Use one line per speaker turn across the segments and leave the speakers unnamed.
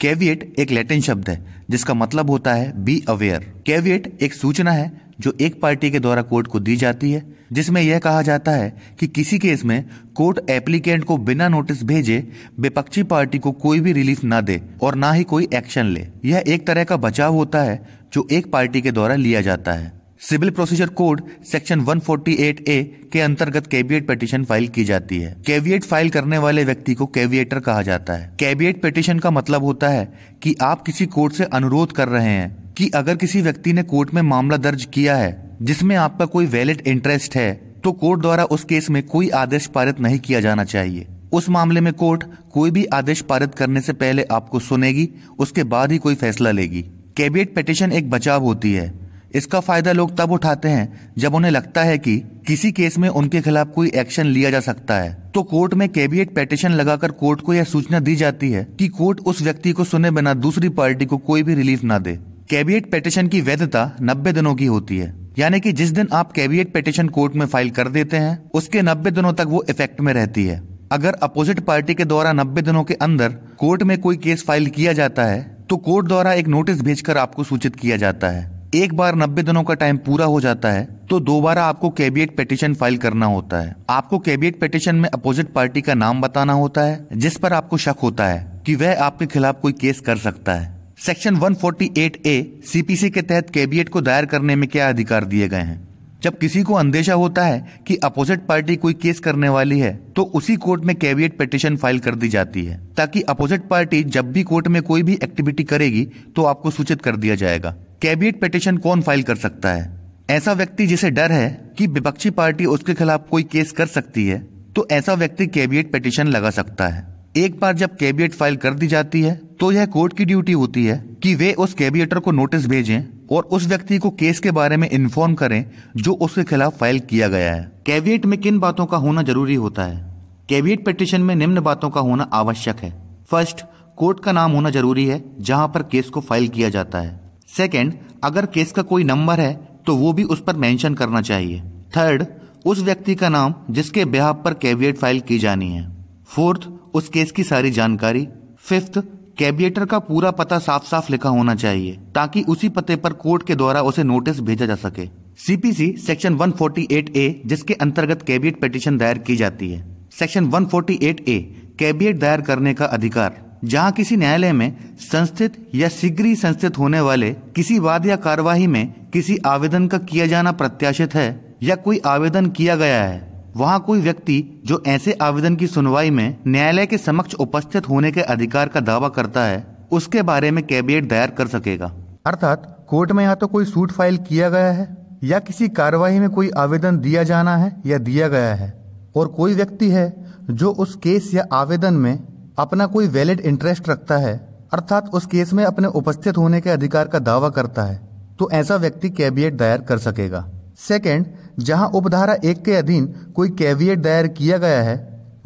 caveat एक Latin शब्द है जिसका मतलब होता है बी अवेयर कैवियट एक सूचना है जो एक पार्टी के द्वारा कोर्ट को दी जाती है जिसमें यह कहा जाता है कि किसी केस में कोर्ट एप्लीकेंट को बिना नोटिस भेजे विपक्षी पार्टी को कोई भी रिलीफ ना दे और ना ही कोई एक्शन ले यह एक तरह का बचाव होता है जो एक पार्टी के द्वारा लिया जाता है civil procedure code section 148 A के अंतर्गत कैबिएट पिटीशन फाइल की जाती है कैबिएट फाइल करने वाले व्यक्ति को कैबिएटर कहा जाता है कैबिएट पिटीशन का मतलब होता है कि आप किसी कोर्ट से अनुरोध कर रहे हैं कि अगर किसी व्यक्ति ने कोर्ट में मामला दर्ज किया है जिसमें आपका कोई वैलिड इंटरेस्ट है तो कोर्ट द्वारा उस केस में कोई आदेश पारित नहीं किया जाना चाहिए उस मामले में कोर्ट कोई भी आदेश पारित करने से पहले आपको सुनेगी उसके बाद ही कोई फैसला लेगी कैबिएट पिटीशन एक बचाव होती है इसका फायदा लोग तब उठाते हैं जब उन्हें लगता है कि किसी केस में उनके खिलाफ कोई एक्शन लिया जा सकता है तो कोर्ट में कैबिनेट पेटिशन लगाकर कोर्ट को यह सूचना दी जाती है कि कोर्ट उस व्यक्ति को सुने बिना दूसरी पार्टी को कोई भी रिलीफ ना दे कैबिनेट पेटिशन की वैधता नब्बे दिनों की होती है यानी कि जिस दिन आप कैबिनेट पेटिशन कोर्ट में फाइल कर देते हैं उसके नब्बे दिनों तक वो इफेक्ट में रहती है अगर अपोजिट पार्टी के द्वारा नब्बे दिनों के अंदर कोर्ट में कोई केस फाइल किया जाता है तो कोर्ट द्वारा एक नोटिस भेजकर आपको सूचित किया जाता है एक बार नब्बे दिनों का टाइम पूरा हो जाता है तो दोबारा आपको कैबिएट पिटिशन फाइल करना होता है आपको कैबिएट पिटिशन में अपोजिट पार्टी का नाम बताना होता है जिस पर आपको शक होता है कि वह आपके खिलाफ कोई केस कर सकता है सेक्शन 148 ए सीपीसी के तहत कैबिएट को दायर करने में क्या अधिकार दिए गए हैं जब किसी को अंदेशा होता है कि अपोजिट पार्टी कोई केस करने वाली है तो उसी कोर्ट में कैबिएट पिटिशन फाइल कर दी जाती है ताकि अपोजिट पार्टी जब भी कोर्ट में कोई भी एक्टिविटी करेगी तो आपको सूचित कर दिया जाएगा कैबिनेट पिटिशन कौन फाइल कर सकता है ऐसा व्यक्ति जिसे डर है कि विपक्षी पार्टी उसके खिलाफ कोई केस कर सकती है तो ऐसा व्यक्ति कैबिनेट पिटिशन लगा सकता है एक बार जब कैबिनेट फाइल कर दी जाती है तो यह कोर्ट की ड्यूटी होती है कि वे उस कैबिनेटर को नोटिस भेजें और उस व्यक्ति को केस के बारे में इन्फॉर्म करें जो उसके खिलाफ फाइल किया गया है कैबिनेट में किन बातों का होना जरूरी होता है कैबिनेट पिटिशन में निम्न बातों का होना आवश्यक है फर्स्ट कोर्ट का नाम होना जरूरी है जहां पर केस को फाइल किया जाता है सेकेंड अगर केस का कोई नंबर है तो वो भी उस पर मेंशन करना चाहिए थर्ड उस व्यक्ति का नाम जिसके ब्याह पर कैबिएट फाइल की जानी है फोर्थ उस केस की सारी जानकारी फिफ्थ कैबिएटर का पूरा पता साफ साफ लिखा होना चाहिए ताकि उसी पते पर कोर्ट के द्वारा उसे नोटिस भेजा जा सके सीपीसी सेक्शन 148 ए जिसके अंतर्गत कैबिएट पिटिशन दायर की जाती है सेक्शन 148 ए कैबिएट दायर करने का अधिकार जहाँ किसी न्यायालय में संस्थित या शीघ्र ही संस्थित होने वाले किसी वाद या कार्यवाही में किसी आवेदन का किया जाना प्रत्याशित है या कोई आवेदन किया गया है वहाँ कोई व्यक्ति जो ऐसे आवेदन की सुनवाई में न्यायालय के समक्ष उपस्थित होने के अधिकार का दावा करता है उसके बारे में कैबिनेट दायर कर सकेगा अर्थात कोर्ट में यहाँ तो कोई सूट फाइल किया गया है या किसी कार्यवाही में कोई आवेदन दिया जाना है या दिया गया है और कोई व्यक्ति है जो उस केस या आवेदन में अपना कोई वैलिड इंटरेस्ट रखता है अर्थात उस केस में अपने उपस्थित होने के अधिकार का दावा करता है तो ऐसा व्यक्ति कैबिएट दायर कर सकेगा सेकेंड जहां उपधारा एक के अधीन कोई कैविएट दायर किया गया है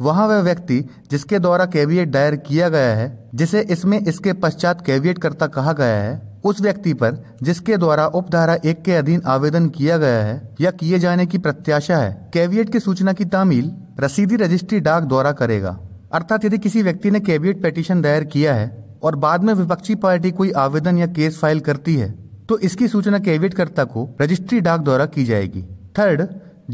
वहां वह व्यक्ति जिसके द्वारा कैबियट दायर किया गया है जिसे इसमें इसके पश्चात कैविएट करता कहा गया है उस व्यक्ति पर जिसके द्वारा उपधारा एक के अधीन आवेदन किया गया है या किए जाने की प्रत्याशा है कैवियट की सूचना की तामील रसीदी रजिस्ट्री डाक द्वारा करेगा अर्थात यदि किसी व्यक्ति ने कैबिनेट पिटीशन दायर किया है और बाद में विपक्षी पार्टी कोई आवेदन या केस फाइल करती है तो इसकी सूचना कैविएटकर्ता को रजिस्ट्री डाक द्वारा की जाएगी थर्ड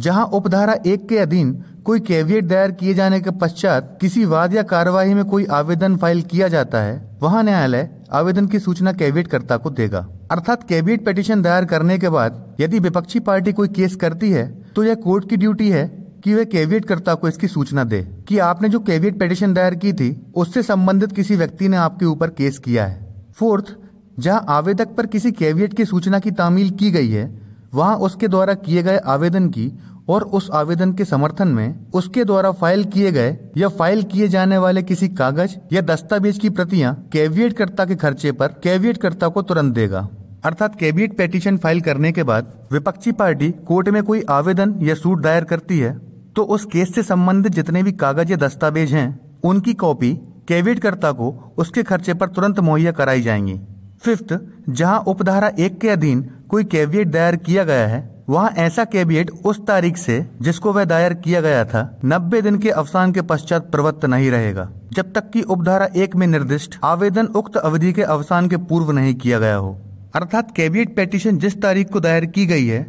जहां उपधारा एक के अधीन कोई कैबिनेट दायर किए जाने के पश्चात किसी वाद या कार्यवाही में कोई आवेदन फाइल किया जाता है वहां न्यायालय आवेदन की सूचना कैविएटकर्ता को देगा अर्थात कैबिनेट पिटीशन दायर करने के बाद यदि विपक्षी पार्टी कोई केस करती है तो यह कोर्ट की ड्यूटी है कि वे कर्ता को इसकी सूचना दे कि आपने जो कैविएट पिटिशन दायर की थी उससे संबंधित किसी व्यक्ति ने आपके ऊपर केस किया है फोर्थ जहां आवेदक पर किसी कैविएट की सूचना की तामील की गई है वहां उसके द्वारा किए गए आवेदन की और उस आवेदन के समर्थन में उसके द्वारा फाइल किए गए या फाइल किए जाने वाले किसी कागज या दस्तावेज की प्रतियां कैविएटकर्ता के खर्चे पर कर्ता को तुरंत देगा अर्थात कैबिनेट पेटिशन फाइल करने के बाद विपक्षी पार्टी कोर्ट में कोई आवेदन या सूट दायर करती है तो उस केस से संबंधित जितने भी कागज या दस्तावेज हैं उनकी कॉपी कैविटकर्ता को उसके खर्चे पर तुरंत मुहैया कराई जाएंगी फिफ्थ जहां उपधारा एक के अधीन कोई कैविएट दायर किया गया है वहां ऐसा कैविएट उस तारीख से जिसको वह दायर किया गया था नब्बे दिन के अवसान के पश्चात प्रवृत्त नहीं रहेगा जब तक कि उपधारा एक में निर्दिष्ट आवेदन उक्त अवधि के अवसान के पूर्व नहीं किया गया हो अर्थात कैबिनेट पेटिशन जिस तारीख को दायर की गई है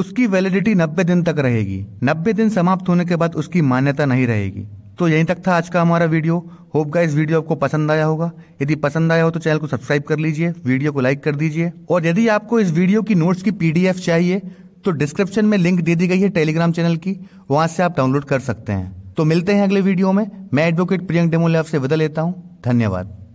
उसकी वैलिडिटी नब्बे दिन तक रहेगी नब्बे दिन समाप्त होने के बाद उसकी मान्यता नहीं रहेगी तो यहीं तक था आज का हमारा वीडियो होप गाइस वीडियो आपको पसंद आया होगा यदि पसंद आया हो तो चैनल को सब्सक्राइब कर लीजिए वीडियो को लाइक कर दीजिए और यदि आपको इस वीडियो की नोट्स की पीडीएफ चाहिए तो डिस्क्रिप्शन में लिंक दे दी गई है टेलीग्राम चैनल की वहां से आप डाउनलोड कर सकते हैं तो मिलते हैं अगले वीडियो में मैं एडवोकेट प्रियंक डेमोले आपसे बदल लेता हूँ धन्यवाद